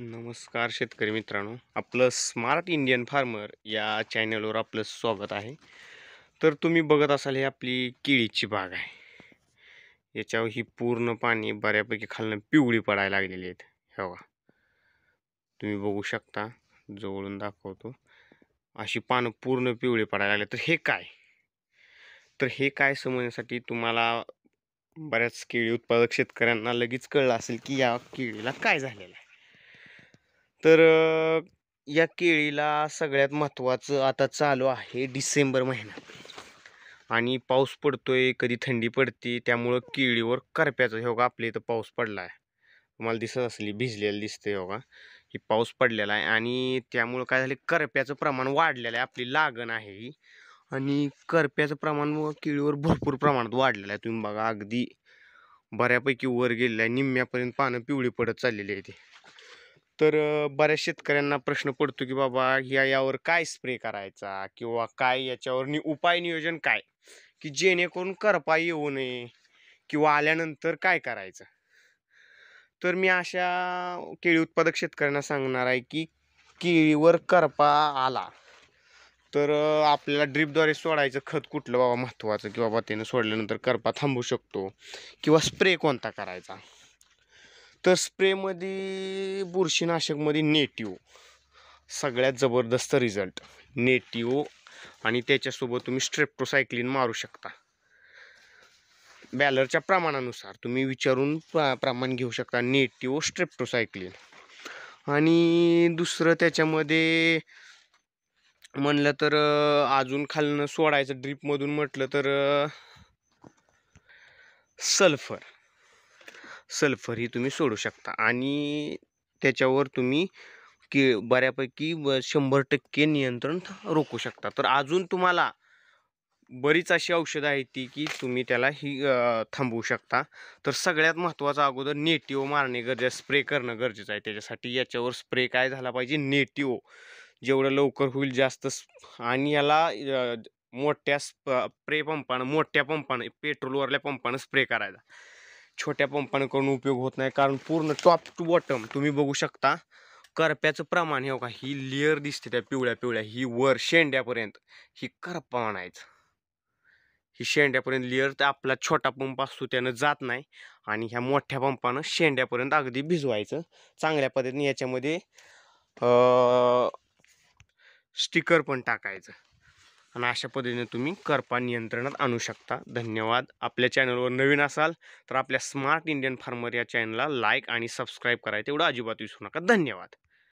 नमस्कार शेतकरी मित्रांनो आपलं स्मार्ट इंडियन फार्मर या चॅनलवर आपलं स्वागत आहे तर तुम्ही बघत असाल हे आपली केळीची बाग आहे याच्यावर ही पूर्ण पाणी बऱ्यापैकी खालनं पिवळी पडायला लागलेली आहेत हवा तुम्ही बघू शकता जवळून दाखवतो अशी पानं पूर्ण पिवळी पडायला लागली तर हे काय तर हे काय समजण्यासाठी तुम्हाला बऱ्याच केळी उत्पादक शेतकऱ्यांना लगेच कळलं असेल की या केळीला काय झालेलं आहे तर या केळीला सगळ्यात महत्त्वाचं आता चालू आहे डिसेंबर महिना आणि पाऊस पडतोय कधी थंडी पडते त्यामुळं केळीवर करप्याचं हो आपल्या इथं पाऊस पडला आहे तुम्हाला दिसत असली भिजलेलं दिसतंय हो का ही पाऊस पडलेला आहे आणि त्यामुळं काय झालं करप्याचं प्रमाण वाढलेलं आहे आपली लागण आहे ही आणि करप्याचं प्रमाण केळीवर भरपूर प्रमाणात वाढलेलं आहे तुम्ही बघा अगदी बऱ्यापैकी वर गेलेलं आहे निम्म्यापर्यंत पानं पिवळी पडत चाललेली आहे ती तर बऱ्याच शेतकऱ्यांना प्रश्न पडतो की बाबा ह्या यावर काय स्प्रे करायचा किंवा काय याच्यावर नि उपाय नियोजन काय की जेणेकरून करपा येऊ नये किंवा आल्यानंतर काय करायचं तर मी अशा केळी उत्पादक शेतकऱ्यांना सांगणार आहे की केळीवर करपा आला तर आपल्याला ड्रीपद्वारे सोडायचं खत कुठलं बाबा महत्त्वाचं की बाबा त्यानं सोडल्यानंतर करपा थांबू शकतो किंवा स्प्रे कोणता करायचा तर स्प्रेमध्ये बुरशीनाशकमध्ये नेटिव सगळ्यात जबरदस्त रिझल्ट नेटिव आणि त्याच्यासोबत तुम्ही स्ट्रेप्टोसायक्लिन मारू शकता बॅलरच्या प्रमाणानुसार तुम्ही विचारून प्रमाण घेऊ शकता नेटिव स्ट्रेप्टोसायक्लिन आणि दुसरं त्याच्यामध्ये म्हणलं तर अजून खालनं सोडायचं ड्रीपमधून म्हटलं तर सल्फर सल्फर ही तुम्ही सोडू शकता आणि त्याच्यावर तुम्ही की बऱ्यापैकी शंभर टक्के नियंत्रण रोखू शकता तर अजून तुम्हाला बरीच अशी औषधं आहेत ती की तुम्ही त्याला ही थांबवू शकता तर सगळ्यात महत्त्वाचा अगोदर नेटिओ मारणे गरजे स्प्रे करणं गरजेचं आहे त्याच्यासाठी याच्यावर स्प्रे काय झाला पाहिजे नेटिओ जेवढं लवकर होईल जास्त आणि याला मोठ्या स्प्रे पंपानं मोठ्या पंपानं पेट्रोलवरल्या पंपानं स्प्रे करायचा छोट्या पंपांकडून उपयोग होत नाही कारण पूर्ण टॉप टू बॉटम तुम्ही बघू शकता करप्याचं प्रमाण हे का ही लेअर दिसते त्या पिवळ्या पिवळ्या ही वर शेंड्यापर्यंत ही करपा आणायचं ही शेंड्यापर्यंत लेअर तर आपला छोटा पंप असतो त्यानं जात नाही आणि ह्या मोठ्या पंपानं शेंड्यापर्यंत अगदी भिजवायचं चांगल्या पद्धतीने याच्यामध्ये स्टिकर पण टाकायचं आणि अशा पद्धतीने तुम्ही करपा नियंत्रणात आणू शकता धन्यवाद आपल्या चॅनलवर नवीन असाल तर आपल्या स्मार्ट इंडियन फार्मर या चॅनलला लाईक आणि सबस्क्राईब करायचं एवढं अजिबात विसरू नका धन्यवाद